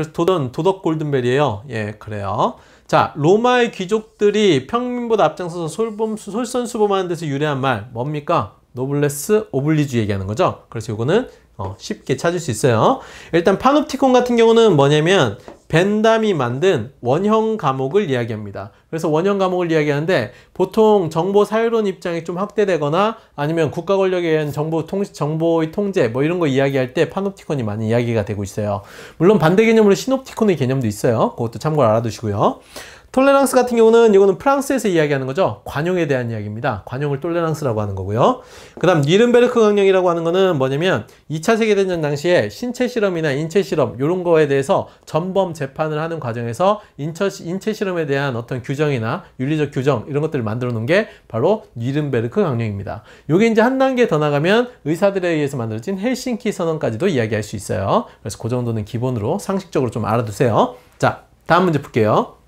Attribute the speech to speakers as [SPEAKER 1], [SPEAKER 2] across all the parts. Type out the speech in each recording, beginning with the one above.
[SPEAKER 1] 그래서 도덕, 도덕 골든벨이에요. 예, 그래요. 자, 로마의 귀족들이 평민보다 앞장서서 솔범, 솔선수범하는 데서 유래한 말 뭡니까? 노블레스 오블리주 얘기하는 거죠. 그래서 이거는 어, 쉽게 찾을 수 있어요. 일단 파놉티콘 같은 경우는 뭐냐면 벤담이 만든 원형 감옥을 이야기합니다. 그래서 원형 감옥을 이야기하는데 보통 정보 사유론 입장이 좀 확대되거나 아니면 국가 권력에 의한 정보 통, 정보의 통제 뭐 이런 거 이야기할 때 파놉티콘이 많이 이야기가 되고 있어요. 물론 반대 개념으로 시놉티콘의 개념도 있어요. 그것도 참고로 알아두시고요. 톨레랑스 같은 경우는 이거는 프랑스에서 이야기하는 거죠. 관용에 대한 이야기입니다. 관용을 톨레랑스라고 하는 거고요. 그 다음 니른베르크 강령이라고 하는 거는 뭐냐면 2차 세계대전 당시에 신체 실험이나 인체 실험 이런 거에 대해서 전범 재판을 하는 과정에서 인체, 실험에 대한 어떤 규정이나 윤리적 규정 이런 것들을 만들어 놓은 게 바로 니른베르크 강령입니다. 이게 이제 한 단계 더 나가면 의사들에 의해서 만들어진 헬싱키 선언까지도 이야기할 수 있어요. 그래서 그 정도는 기본으로 상식적으로 좀 알아두세요. 자, 다음 문제 풀게요.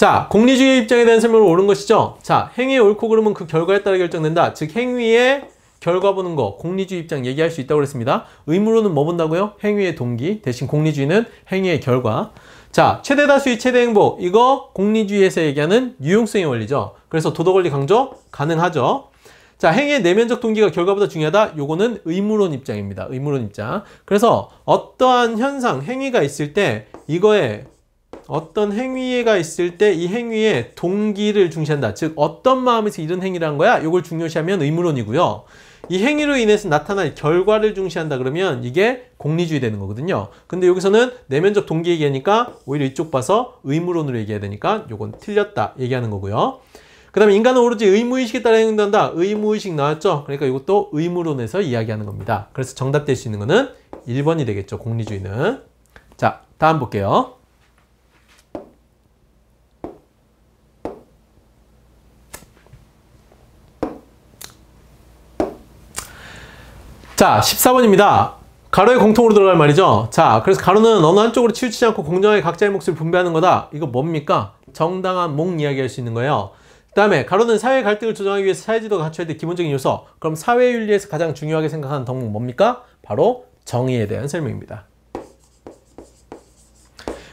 [SPEAKER 1] 자, 공리주의 입장에 대한 설명을 옳은 것이죠. 자, 행위의 옳고 그름은 그 결과에 따라 결정된다. 즉, 행위의 결과 보는 거, 공리주의 입장 얘기할 수 있다고 그랬습니다. 의무로는 뭐 본다고요? 행위의 동기, 대신 공리주의는 행위의 결과. 자, 최대 다수의 최대 행복, 이거 공리주의에서 얘기하는 유용성의 원리죠. 그래서 도덕 원리 강조 가능하죠. 자, 행위의 내면적 동기가 결과보다 중요하다. 요거는 의무론 입장입니다. 의무론 입장. 그래서 어떠한 현상, 행위가 있을 때 이거에 어떤 행위가 있을 때 이 행위의 동기를 중시한다. 즉 어떤 마음에서 이런 행위를 한 거야? 이걸 중요시하면 의무론이고요. 이 행위로 인해서 나타날 결과를 중시한다 그러면 이게 공리주의 되는 거거든요. 근데 여기서는 내면적 동기 얘기하니까 오히려 이쪽 봐서 의무론으로 얘기해야 되니까 요건 틀렸다 얘기하는 거고요. 그 다음에 인간은 오로지 의무의식에 따라 행동한다. 의무의식 나왔죠? 그러니까 이것도 의무론에서 이야기하는 겁니다. 그래서 정답 될 수 있는 거는 1번이 되겠죠. 공리주의는. 자, 다음 볼게요. 자, 14번입니다. 가로의 공통으로 들어갈 말이죠. 자, 그래서 가로는 어느 한쪽으로 치우치지 않고 공정하게 각자의 몫을 분배하는 거다. 이거 뭡니까? 정당한 몫 이야기할 수 있는 거예요. 그 다음에 가로는 사회 갈등을 조정하기 위해서 사회지도가 갖춰야 될 기본적인 요소. 그럼 사회윤리에서 가장 중요하게 생각하는 덕목 뭡니까? 바로 정의에 대한 설명입니다.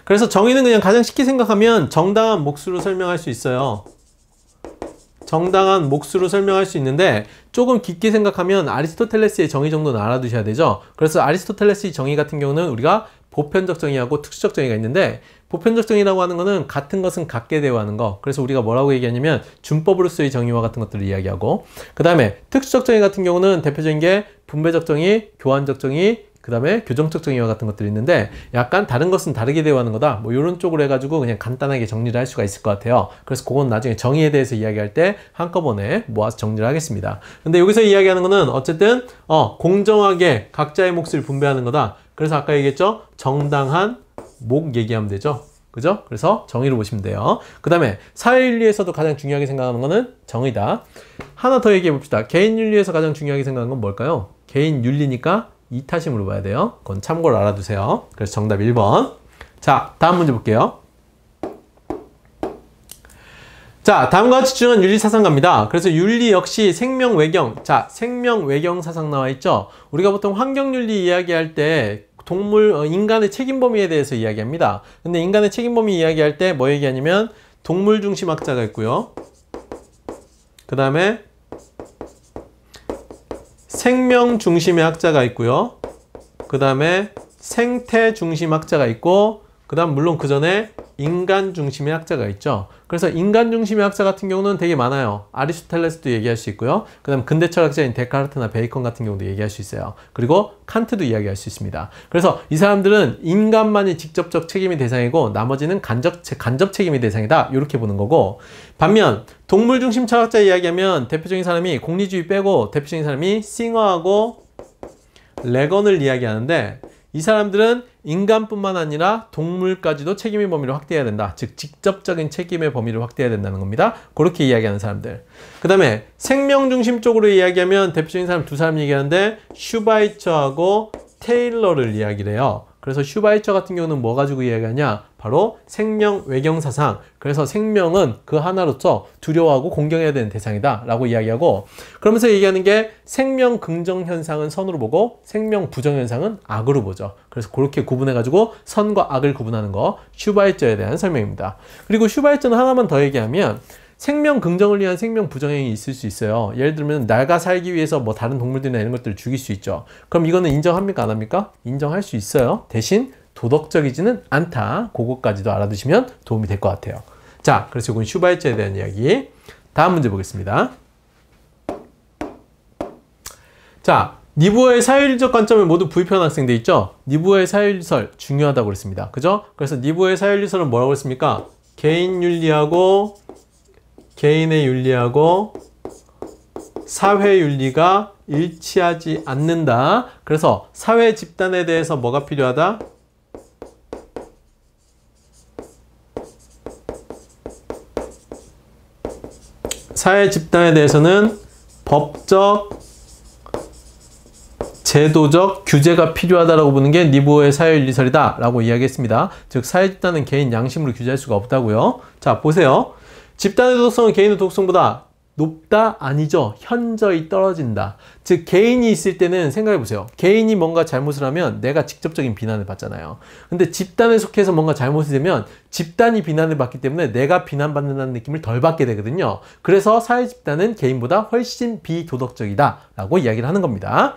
[SPEAKER 1] 그래서 정의는 그냥 가장 쉽게 생각하면 정당한 몫으로 설명할 수 있어요. 정당한 몫으로 설명할 수 있는데 조금 깊게 생각하면 아리스토텔레스의 정의 정도는 알아두셔야 되죠. 그래서 아리스토텔레스의 정의 같은 경우는 우리가 보편적 정의하고 특수적 정의가 있는데 보편적 정의라고 하는 거는 같은 것은 같게 대우하는 거 그래서 우리가 뭐라고 얘기하냐면 준법으로서의 정의와 같은 것들을 이야기하고 그 다음에 특수적 정의 같은 경우는 대표적인 게 분배적 정의, 교환적 정의, 그 다음에 교정적 정의와 같은 것들이 있는데 약간 다른 것은 다르게 대우하는 거다 뭐 이런 쪽으로 해가지고 그냥 간단하게 정리를 할 수가 있을 것 같아요 그래서 그건 나중에 정의에 대해서 이야기할 때 한꺼번에 모아서 정리를 하겠습니다 근데 여기서 이야기하는 거는 어쨌든 어 공정하게 각자의 몫을 분배하는 거다 그래서 아까 얘기했죠 정당한 목 얘기하면 되죠 그죠? 그래서 정의를 보시면 돼요. 그 다음에 사회윤리에서도 가장 중요하게 생각하는 거는 정의다. 하나 더 얘기해 봅시다. 개인윤리에서 가장 중요하게 생각하는 건 뭘까요? 개인윤리니까 2탓이 물어봐야 돼요. 그건 참고로 알아두세요. 그래서 정답 1번. 자, 다음 문제 볼게요. 자, 다음과 같이 중요한 윤리사상가입니다. 그래서 윤리 역시 생명외경, 자, 생명외경 사상 나와 있죠? 우리가 보통 환경윤리 이야기할 때 동물, 어, 인간의 책임 범위에 대해서 이야기합니다. 근데 인간의 책임 범위 이야기할 때 뭐 얘기하냐면 동물 중심학자가 있고요. 그 다음에 생명 중심의 학자가 있고요. 그 다음에 생태 중심 학자가 있고 그 다음 물론 그 전에 인간 중심의 학자가 있죠. 그래서 인간 중심의 학자 같은 경우는 되게 많아요. 아리스토텔레스도 얘기할 수 있고요. 그 다음 근대 철학자인 데카르트나 베이컨 같은 경우도 얘기할 수 있어요. 그리고 칸트도 이야기할 수 있습니다. 그래서 이 사람들은 인간만이 직접적 책임이 대상이고 나머지는 간접, 간접 책임이 대상이다. 이렇게 보는 거고 반면 동물 중심 철학자 이야기하면 대표적인 사람이 공리주의 빼고 대표적인 사람이 싱어하고 레건을 이야기하는데 이 사람들은 인간뿐만 아니라 동물까지도 책임의 범위를 확대해야 된다. 즉 직접적인 책임의 범위를 확대해야 된다는 겁니다. 그렇게 이야기하는 사람들. 그 다음에 생명 중심 쪽으로 이야기하면 대표적인 사람 두 사람 얘기하는데 슈바이처하고 테일러를 이야기를 해요. 그래서 슈바이처 같은 경우는 뭐 가지고 이야기하냐? 바로 생명 외경사상. 그래서 생명은 그 하나로서 두려워하고 공경해야 되는 대상이다. 라고 이야기하고, 그러면서 얘기하는 게 생명 긍정현상은 선으로 보고 생명 부정현상은 악으로 보죠. 그래서 그렇게 구분해가지고 선과 악을 구분하는 거, 슈바이처에 대한 설명입니다. 그리고 슈바이처는 하나만 더 얘기하면, 생명 긍정을 위한 생명 부정행위 있을 수 있어요. 예를 들면 내가 살기 위해서 뭐 다른 동물들이나 이런 것들을 죽일 수 있죠. 그럼 이거는 인정합니까 안 합니까? 인정할 수 있어요. 대신 도덕적이지는 않다. 그거까지도 알아두시면 도움이 될 것 같아요. 자, 그래서 이건 슈바이처에 대한 이야기. 다음 문제 보겠습니다. 자, 니부어의 사회리적 관점을 모두 부입한 학생들 있죠? 니부어의 사회리설 중요하다고 그랬습니다. 그죠? 그래서 니부어의 사회리설은 뭐라고 했습니까 개인윤리하고 개인의 윤리하고 사회 윤리가 일치하지 않는다. 그래서 사회 집단에 대해서 뭐가 필요하다? 사회 집단에 대해서는 법적, 제도적 규제가 필요하다라고 보는 게 니보의 사회윤리설이다라고 이야기했습니다. 즉 사회 집단은 개인 양심으로 규제할 수가 없다고요. 자 보세요. 집단의 도덕성은 개인의 도덕성보다 높다 아니죠 현저히 떨어진다 즉 개인이 있을 때는 생각해 보세요 개인이 뭔가 잘못을 하면 내가 직접적인 비난을 받잖아요 근데 집단에 속해서 뭔가 잘못이 되면 집단이 비난을 받기 때문에 내가 비난받는다는 느낌을 덜 받게 되거든요 그래서 사회 집단은 개인보다 훨씬 비도덕적이다 라고 이야기를 하는 겁니다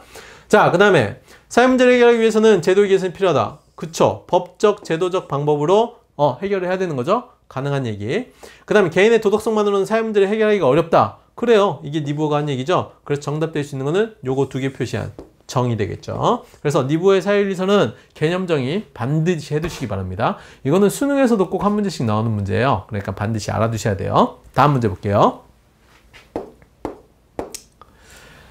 [SPEAKER 1] 자그 다음에 사회 문제를 해결하기 위해서는 제도 개선이 필요하다 그쵸 법적 제도적 방법으로 어, 해결을 해야 되는 거죠 가능한 얘기 그 다음에 개인의 도덕성만으로는 사회 문제를 해결하기가 어렵다 그래요 이게 니부어가 한 얘기죠 그래서 정답 될수 있는 거는 요거 두 개 표시한 정의 되겠죠 그래서 니부의 사회윤리서는 개념 정의 반드시 해두시기 바랍니다 이거는 수능에서도 꼭 한 문제씩 나오는 문제예요 그러니까 반드시 알아두셔야 돼요 다음 문제 볼게요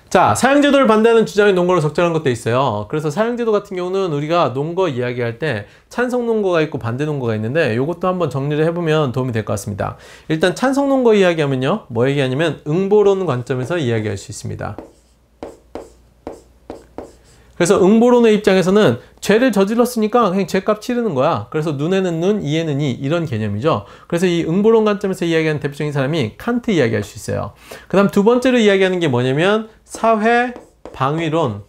[SPEAKER 1] 자, 사용제도를 반대하는 주장이 농거로 적절한 것도 있어요. 그래서 사용제도 같은 경우는 우리가 농거 이야기할 때 찬성 농거가 있고 반대 농거가 있는데 이것도 한번 정리를 해보면 도움이 될 것 같습니다. 일단 찬성 농거 이야기하면요. 뭐 얘기하냐면 응보론 관점에서 이야기할 수 있습니다. 그래서 응보론의 입장에서는 죄를 저질렀으니까 그냥 죄값 치르는 거야. 그래서 눈에는 눈, 이에는 이 이런 개념이죠. 그래서 이 응보론 관점에서 이야기하는 대표적인 사람이 칸트 이야기할 수 있어요. 그 다음 두 번째로 이야기하는 게 뭐냐면 사회 방위론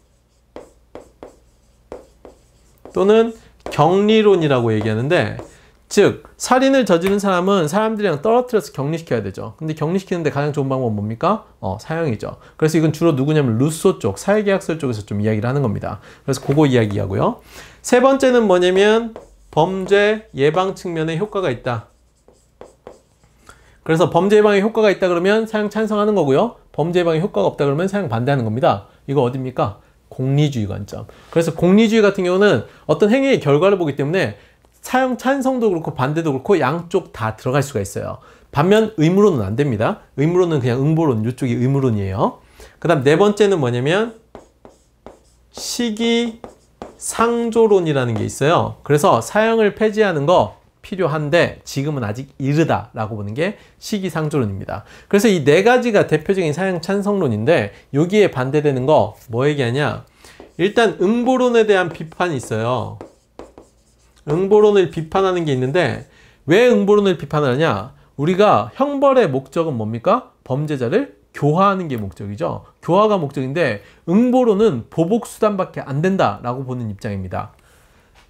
[SPEAKER 1] 또는 격리론이라고 얘기하는데 즉 살인을 저지른 사람은 사람들이랑 떨어뜨려서 격리시켜야 되죠. 근데 격리시키는데 가장 좋은 방법은 뭡니까? 어, 사형이죠. 그래서 이건 주로 누구냐면 루소 쪽, 사회계약설 쪽에서 좀 이야기를 하는 겁니다. 그래서 그거 이야기하고요. 세 번째는 뭐냐면 범죄 예방 측면의 효과가 있다. 그래서 범죄 예방에 효과가 있다 그러면 사형 찬성하는 거고요. 범죄 예방에 효과가 없다 그러면 사형 반대하는 겁니다. 이거 어딥니까? 공리주의 관점. 그래서 공리주의 같은 경우는 어떤 행위의 결과를 보기 때문에 사용 찬성도 그렇고 반대도 그렇고 양쪽 다 들어갈 수가 있어요. 반면 의무론은 안 됩니다. 의무론은 그냥 응보론, 이쪽이 의무론이에요. 그 다음 네 번째는 뭐냐면 시기 상조론이라는 게 있어요. 그래서 사형을 폐지하는 거 필요한데 지금은 아직 이르다 라고 보는 게 시기상조론입니다. 그래서 이 네 가지가 대표적인 사형 찬성론인데 여기에 반대되는 거 뭐 얘기하냐 일단 응보론에 대한 비판이 있어요. 응보론을 비판하는 게 있는데 왜 응보론을 비판하냐? 우리가 형벌의 목적은 뭡니까? 범죄자를 교화하는 게 목적이죠. 교화가 목적인데 응보론은 보복 수단밖에 안 된다라고 보는 입장입니다.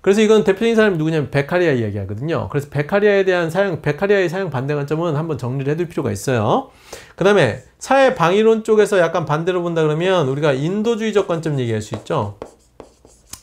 [SPEAKER 1] 그래서 이건 대표적인 사람이 누구냐면 베카리아 이야기하거든요. 그래서 베카리아에 대한 사용, 베카리아의 사용 반대 관점은 한번 정리를 해둘 필요가 있어요. 그 다음에 사회 방위론 쪽에서 약간 반대로 본다 그러면 우리가 인도주의적 관점 얘기할 수 있죠.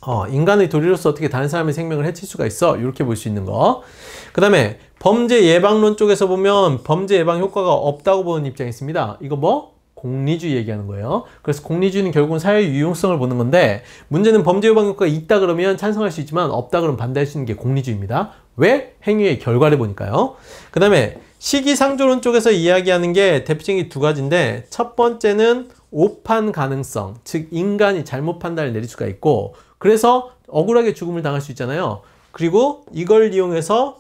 [SPEAKER 1] 어, 인간의 도리로서 어떻게 다른 사람의 생명을 해칠 수가 있어 이렇게 볼 수 있는 거그 다음에 범죄 예방론 쪽에서 보면 범죄 예방 효과가 없다고 보는 입장이 있습니다 이거 뭐? 공리주의 얘기하는 거예요 그래서 공리주의는 결국은 사회의 유용성을 보는 건데 문제는 범죄 예방 효과가 있다 그러면 찬성할 수 있지만 없다 그러면 반대할 수 있는 게 공리주의입니다 왜? 행위의 결과를 보니까요 그 다음에 시기상조론 쪽에서 이야기하는 게 대표적인 게 두 가지인데 첫 번째는 오판 가능성 즉 인간이 잘못 판단을 내릴 수가 있고 그래서 억울하게 죽음을 당할 수 있잖아요. 그리고 이걸 이용해서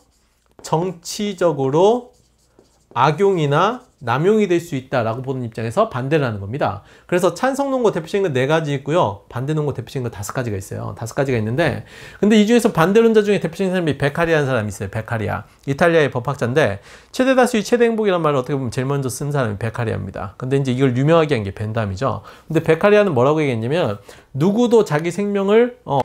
[SPEAKER 1] 정치적으로 악용이나 남용이 될 수 있다라고 보는 입장에서 반대를 하는 겁니다. 그래서 찬성 논거 대표적인 건 네 가지 있고요. 반대 논거 대표적인 건 다섯 가지가 있어요. 다섯 가지가 있는데 근데 이 중에서 반대론자 중에 대표적인 사람이 베카리아는 사람이 있어요. 베카리아. 이탈리아의 법학자인데 최대 다수의 최대 행복이란 말을 어떻게 보면 제일 먼저 쓴 사람이 베카리아입니다. 근데 이제 이걸 유명하게 한 게 벤담이죠. 근데 베카리아는 뭐라고 얘기했냐면 누구도 자기 생명을 어...